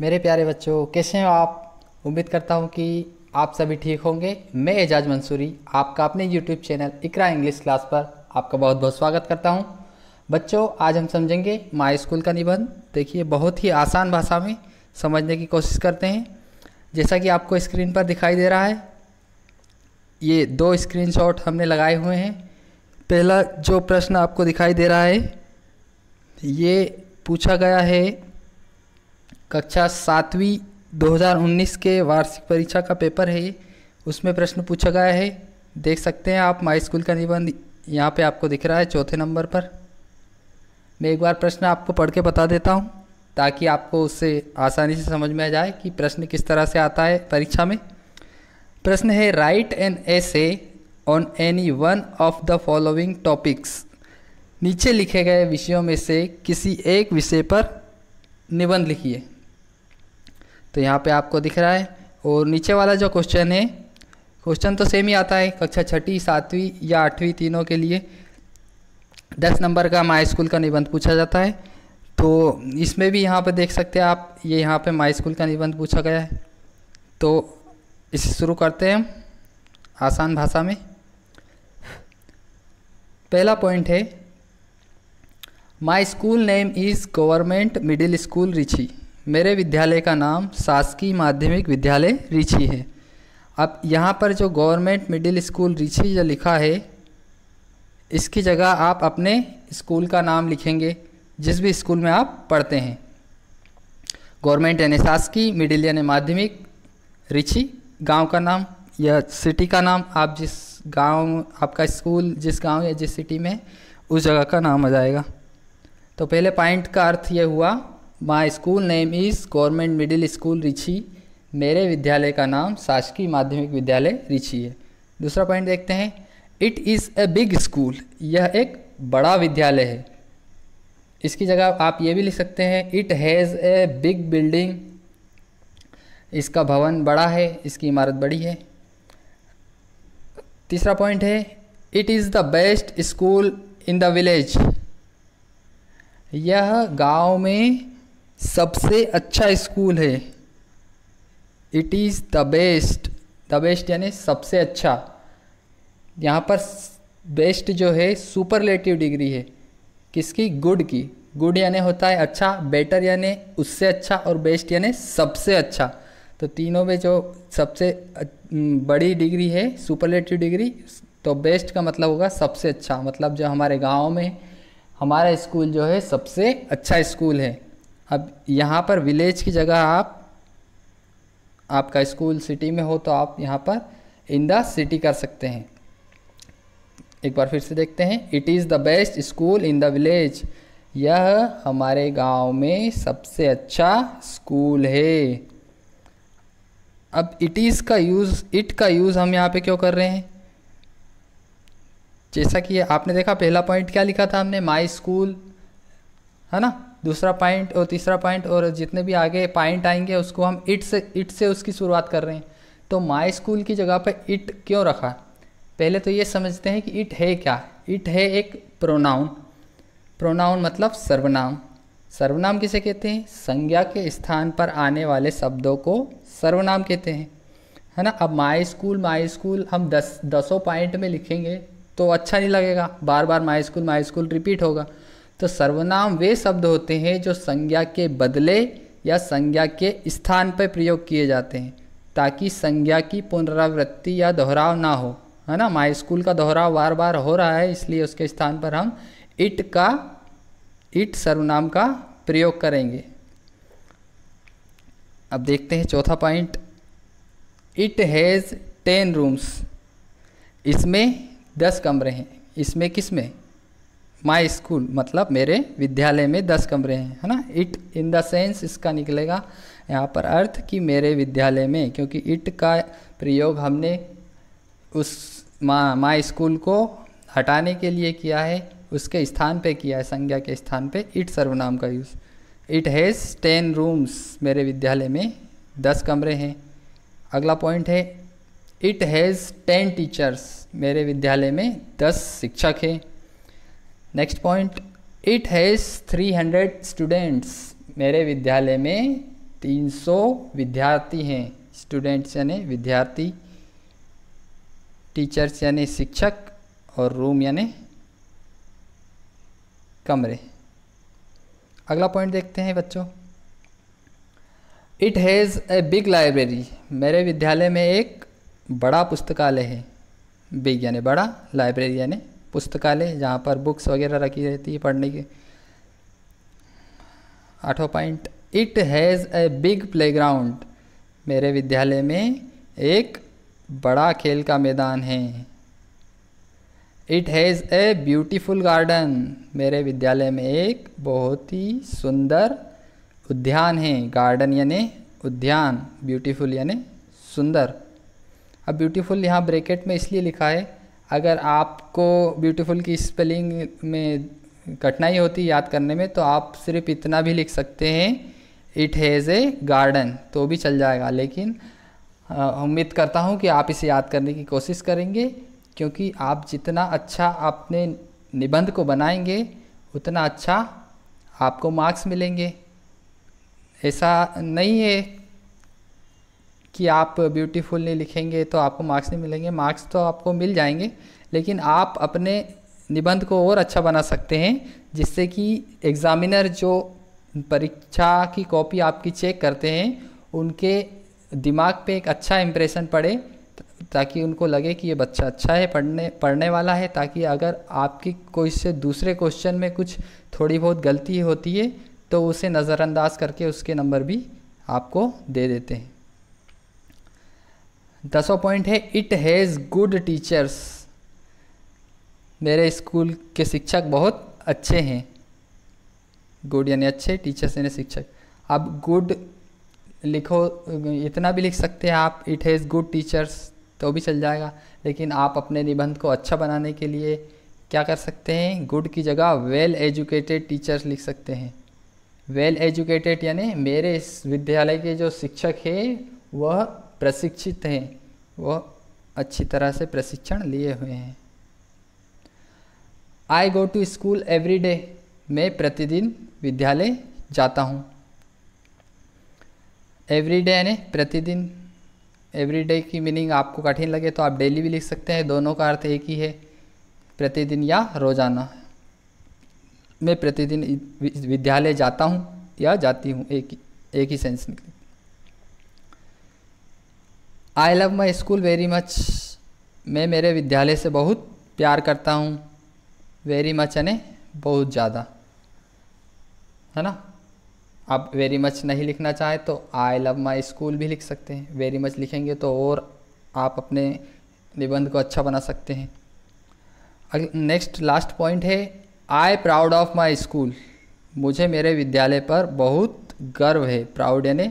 मेरे प्यारे बच्चों कैसे हो आप उम्मीद करता हूँ कि आप सभी ठीक होंगे मैं एजाज मंसूरी आपका अपने YouTube channel Iqra English class पर आपका बहुत बहुत स्वागत करता हूँ बच्चों आज हम समझेंगे माई स्कूल का निबंध देखिए बहुत ही आसान भाषा में समझने की कोशिश करते हैं जैसा कि आपको स्क्रीन पर दिखाई दे रहा है ये दो स्क्रीन हमने लगाए हुए हैं पहला जो प्रश्न आपको दिखाई दे रहा है ये पूछा गया है कक्षा सातवीं 2019 के वार्षिक परीक्षा का पेपर है उसमें प्रश्न पूछा गया है देख सकते हैं आप माई स्कूल का निबंध यहाँ पे आपको दिख रहा है चौथे नंबर पर मैं एक बार प्रश्न आपको पढ़ के बता देता हूँ ताकि आपको उससे आसानी से समझ में आ जाए कि प्रश्न किस तरह से आता है परीक्षा में प्रश्न है write an essay on any one of the following topics नीचे लिखे गए विषयों में से किसी एक विषय पर निबंध लिखिए तो यहाँ पे आपको दिख रहा है और नीचे वाला जो क्वेश्चन है क्वेश्चन तो सेम ही आता है कक्षा छठी सातवीं या आठवीं तीनों के लिए दस नंबर का माई स्कूल का निबंध पूछा जाता है तो इसमें भी यहाँ पे देख सकते हैं आप ये यहाँ पे माई स्कूल का निबंध पूछा गया है तो इसे शुरू करते हैं हम आसान भाषा में पहला पॉइंट है my school name is government middle school Richi मेरे विद्यालय का नाम शासकीय माध्यमिक विद्यालय रिछी है अब यहाँ पर जो गवर्नमेंट मिडिल स्कूल रिछी जो लिखा है इसकी जगह आप अपने स्कूल का नाम लिखेंगे जिस भी स्कूल में आप पढ़ते हैं गवर्नमेंट यानी शासकीय मिडिल यानी माध्यमिक रिछी गांव का नाम या सिटी का नाम आप जिस गांव आपका स्कूल जिस गांव या जिस सिटी में उस जगह का नाम आ जाएगा तो पहले पॉइंट का अर्थ यह हुआ my school name is government middle school Richi मेरे विद्यालय का नाम शासकीय माध्यमिक विद्यालय रिची है दूसरा पॉइंट देखते हैं it is a big school यह एक बड़ा विद्यालय है इसकी जगह आप ये भी लिख सकते हैं it has a big building इसका भवन बड़ा है इसकी इमारत बड़ी है तीसरा पॉइंट है it is the best school in the village यह गांव में सबसे अच्छा स्कूल है it is the best the best यानी सबसे अच्छा यहाँ पर बेस्ट जो है सुपरलेटिव डिग्री है किसकी गुड की गुड यानी होता है अच्छा बेटर यानी उससे अच्छा और बेस्ट यानी सबसे अच्छा तो तीनों में जो सबसे बड़ी डिग्री है सुपरलेटिव डिग्री तो बेस्ट का मतलब होगा सबसे अच्छा मतलब जो हमारे गांव में हमारा स्कूल जो है सबसे अच्छा स्कूल है अब यहाँ पर विलेज की जगह आप आपका स्कूल सिटी में हो तो आप यहाँ पर इन द सिटी कर सकते हैं एक बार फिर से देखते हैं it is the best school in the village यह हमारे गांव में सबसे अच्छा स्कूल है अब इट इज़ का यूज़ इट का यूज़ हम यहाँ पे क्यों कर रहे हैं जैसा कि आपने देखा पहला पॉइंट क्या लिखा था हमने माई स्कूल है ना दूसरा पॉइंट और तीसरा पॉइंट और जितने भी आगे पॉइंट आएंगे उसको हम इट से इट से उसकी शुरुआत कर रहे हैं तो माई स्कूल की जगह पर इट क्यों रखा पहले तो ये समझते हैं कि इट है क्या इट है एक प्रोनाउन प्रोनाउन मतलब सर्वनाम सर्वनाम किसे कहते हैं संज्ञा के स्थान पर आने वाले शब्दों को सर्वनाम कहते हैं है ना अब माई स्कूल माई स्कूल हम दस दसों पॉइंट में लिखेंगे तो अच्छा नहीं लगेगा बार बार my school my school repeat होगा तो सर्वनाम वे शब्द होते हैं जो संज्ञा के बदले या संज्ञा के स्थान पर प्रयोग किए जाते हैं ताकि संज्ञा की पुनरावृत्ति या दोहराव ना हो है ना माई स्कूल का दोहराव बार बार हो रहा है इसलिए उसके स्थान पर हम इट का इट सर्वनाम का प्रयोग करेंगे अब देखते हैं चौथा point it has ten rooms इसमें दस कमरे हैं इसमें किस में माई स्कूल मतलब मेरे विद्यालय में दस कमरे हैं है ना इट इन द सेंस इसका निकलेगा यहाँ पर अर्थ कि मेरे विद्यालय में क्योंकि इट का प्रयोग हमने उस माँ माई स्कूल को हटाने के लिए किया है उसके स्थान पे किया है संज्ञा के स्थान पे इट सर्वनाम का use it has ten rooms मेरे विद्यालय में दस कमरे हैं अगला पॉइंट है इट हैज़ टेन टीचर्स मेरे विद्यालय में दस शिक्षक हैं next point it has three hundred students मेरे विद्यालय में तीन सौ विद्यार्थी हैं स्टूडेंट्स यानी विद्यार्थी टीचर्स यानी शिक्षक और रूम यानी कमरे अगला पॉइंट देखते हैं बच्चों it has a big library मेरे विद्यालय में एक बड़ा पुस्तकालय है बिग यानी बड़ा लाइब्रेरी यानी पुस्तकालय जहाँ पर बुक्स वगैरह रखी रहती है पढ़ने की आठों point it has a big ground मेरे विद्यालय में एक बड़ा खेल का मैदान है it has a beautiful garden मेरे विद्यालय में एक बहुत ही सुंदर उद्यान है गार्डन यानि उद्यान ब्यूटीफुल यानी सुंदर अब ब्यूटीफुल यहाँ ब्रैकेट में इसलिए लिखा है अगर आपको ब्यूटीफुल की स्पेलिंग में कठिनाई होती याद करने में तो आप सिर्फ इतना भी लिख सकते हैं इट हैज़ ए गार्डन तो भी चल जाएगा लेकिन उम्मीद करता हूँ कि आप इसे याद करने की कोशिश करेंगे क्योंकि आप जितना अच्छा अपने निबंध को बनाएंगे उतना अच्छा आपको मार्क्स मिलेंगे ऐसा नहीं है कि आप ब्यूटीफुल नहीं लिखेंगे तो आपको मार्क्स नहीं मिलेंगे मार्क्स तो आपको मिल जाएंगे लेकिन आप अपने निबंध को और अच्छा बना सकते हैं जिससे कि एग्ज़ामिनर जो परीक्षा की कॉपी आपकी चेक करते हैं उनके दिमाग पे एक अच्छा इम्प्रेशन पड़े ताकि उनको लगे कि ये बच्चा अच्छा है पढ़ने पढ़ने वाला है ताकि अगर आपकी कोई से दूसरे क्वेश्चन में कुछ थोड़ी बहुत गलती होती है तो उसे नज़रअंदाज करके उसके नंबर भी आपको दे देते हैं दसवा पॉइंट है इट हैज़ गुड टीचर्स मेरे स्कूल के शिक्षक बहुत अच्छे हैं गुड यानी अच्छे टीचर्स यानी शिक्षक अब गुड लिखो इतना भी लिख सकते हैं आप इट हैज़ गुड टीचर्स तो भी चल जाएगा लेकिन आप अपने निबंध को अच्छा बनाने के लिए क्या कर सकते हैं गुड की जगह वेल एजुकेटेड टीचर्स लिख सकते हैं वेल एजुकेटेड यानी मेरे इस विद्यालय के जो शिक्षक है वह प्रशिक्षित हैं वह अच्छी तरह से प्रशिक्षण लिए हुए हैं I go to school every day मैं प्रतिदिन विद्यालय जाता हूँ एवरी डे यानी प्रतिदिन एवरी डे की मीनिंग आपको कठिन लगे तो आप डेली भी लिख सकते हैं दोनों का अर्थ एक ही है प्रतिदिन या रोज़ाना मैं प्रतिदिन विद्यालय जाता हूँ या जाती हूँ एक ही एक ही सेंस निकली I love my school very much मैं मेरे विद्यालय से बहुत प्यार करता हूँ वेरी मच यानी बहुत ज़्यादा है ना आप वेरी मच नहीं लिखना चाहें तो आई लव माई स्कूल भी लिख सकते हैं वेरी मच लिखेंगे तो और आप अपने निबंध को अच्छा बना सकते हैं नेक्स्ट लास्ट पॉइंट है I proud of my school मुझे मेरे विद्यालय पर बहुत गर्व है प्राउड यानी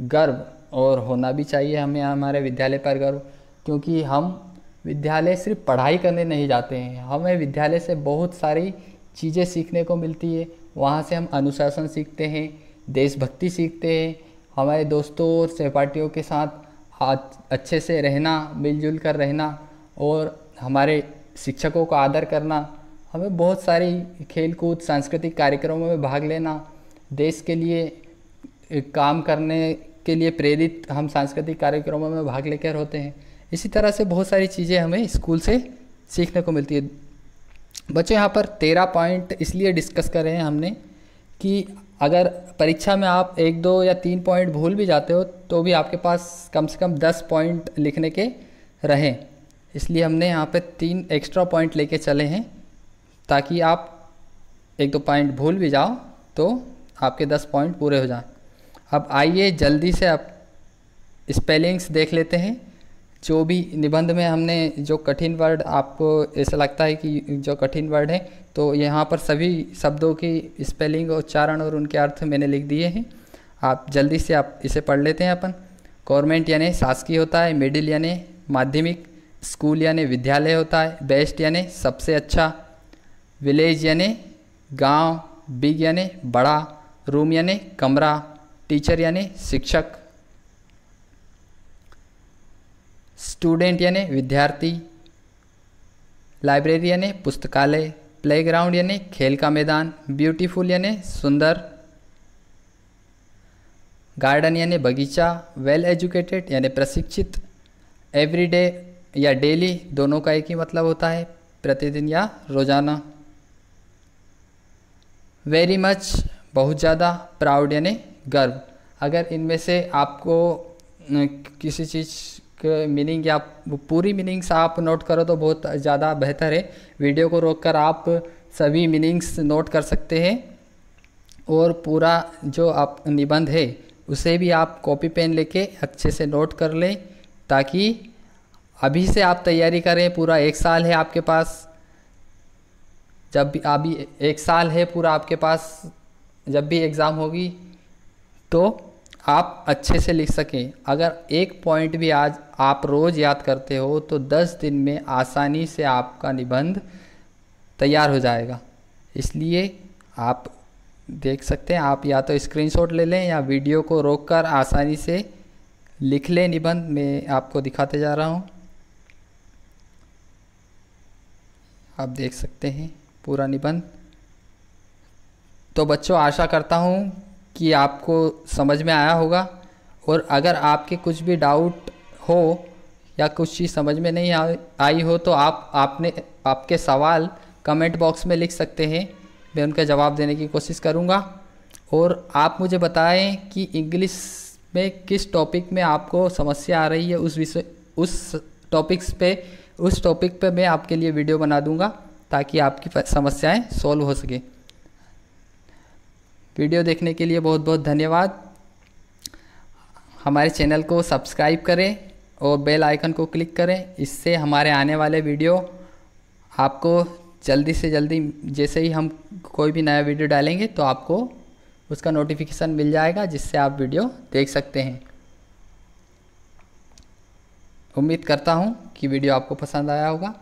गर्व और होना भी चाहिए हमें हमारे विद्यालय पर गर्व क्योंकि हम विद्यालय सिर्फ पढ़ाई करने नहीं जाते हैं हमें विद्यालय से बहुत सारी चीज़ें सीखने को मिलती है वहाँ से हम अनुशासन सीखते हैं देशभक्ति सीखते हैं हमारे दोस्तों और सहपाठियों के साथ अच्छे से रहना मिलजुल कर रहना और हमारे शिक्षकों का आदर करना हमें बहुत सारी खेलकूद सांस्कृतिक कार्यक्रमों में भाग लेना देश के लिए काम करने के लिए प्रेरित हम सांस्कृतिक कार्यक्रमों में भाग लेकर होते हैं इसी तरह से बहुत सारी चीज़ें हमें स्कूल से सीखने को मिलती है बच्चों यहाँ पर तेरह पॉइंट इसलिए डिस्कस कर रहे हैं हमने कि अगर परीक्षा में आप एक दो या तीन पॉइंट भूल भी जाते हो तो भी आपके पास कम से कम दस पॉइंट लिखने के रहें इसलिए हमने यहाँ पे तीन एक्स्ट्रा पॉइंट लेके चले हैं ताकि आप एक दो पॉइंट भूल भी जाओ तो आपके दस पॉइंट पूरे हो जाएं अब आइए जल्दी से आप स्पेलिंग्स देख लेते हैं जो भी निबंध में हमने जो कठिन वर्ड आपको ऐसा लगता है कि जो कठिन वर्ड है तो यहाँ पर सभी शब्दों की स्पेलिंग उच्चारण और उनके अर्थ मैंने लिख दिए हैं आप जल्दी से आप इसे पढ़ लेते हैं अपन गवर्नमेंट यानी शासकीय होता है मिडिल यानी माध्यमिक स्कूल यानी विद्यालय होता है बेस्ट यानी सबसे अच्छा विलेज यानी गांव बिग यानी बड़ा रूम यानी कमरा टीचर यानी शिक्षक स्टूडेंट यानी विद्यार्थी लाइब्रेरी यानी पुस्तकालय प्लेग्राउंड यानी खेल का मैदान ब्यूटीफुल यानी सुंदर गार्डन यानी बगीचा वेल एजुकेटेड यानी प्रशिक्षित एवरीडे या डेली दोनों का एक ही मतलब होता है प्रतिदिन या रोजाना वेरी मच बहुत ज़्यादा प्राउड यानी गर्व अगर इनमें से आपको किसी चीज़ के मीनिंग या पूरी मीनिंग्स आप नोट करो तो बहुत ज़्यादा बेहतर है वीडियो को रोककर आप सभी मीनिंग्स नोट कर सकते हैं और पूरा जो आप निबंध है उसे भी आप कॉपी पेन लेके अच्छे से नोट कर लें ताकि अभी से आप तैयारी करें पूरा एक साल है आपके पास जब भी अभी एक साल है पूरा आपके पास जब भी एग्ज़ाम होगी तो आप अच्छे से लिख सकें अगर एक पॉइंट भी आज आप रोज़ याद करते हो तो दस दिन में आसानी से आपका निबंध तैयार हो जाएगा इसलिए आप देख सकते हैं आप या तो स्क्रीनशॉट ले लें या वीडियो को रोककर आसानी से लिख लें निबंध मैं आपको दिखाते जा रहा हूँ आप देख सकते हैं पूरा निबंध तो बच्चों आशा करता हूँ कि आपको समझ में आया होगा और अगर आपके कुछ भी डाउट हो या कुछ चीज़ समझ में नहीं आ, आई हो तो आप आपने आपके सवाल कमेंट बॉक्स में लिख सकते हैं मैं उनका जवाब देने की कोशिश करूँगा और आप मुझे बताएं कि इंग्लिश में किस टॉपिक में आपको समस्या आ रही है उस विषय उस टॉपिक्स पे उस टॉपिक पे मैं आपके लिए वीडियो बना दूँगा ताकि आपकी समस्याएं सॉल्व हो सकें वीडियो देखने के लिए बहुत बहुत धन्यवाद हमारे चैनल को सब्सक्राइब करें और बेल आइकन को क्लिक करें इससे हमारे आने वाले वीडियो आपको जल्दी से जल्दी जैसे ही हम कोई भी नया वीडियो डालेंगे तो आपको उसका नोटिफिकेशन मिल जाएगा जिससे आप वीडियो देख सकते हैं उम्मीद करता हूँ कि वीडियो आपको पसंद आया होगा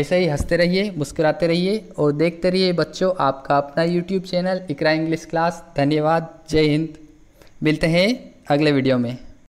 ऐसे ही हंसते रहिए मुस्कुराते रहिए और देखते रहिए बच्चों आपका अपना YouTube channel Iqra English class धन्यवाद जय हिंद मिलते हैं अगले वीडियो में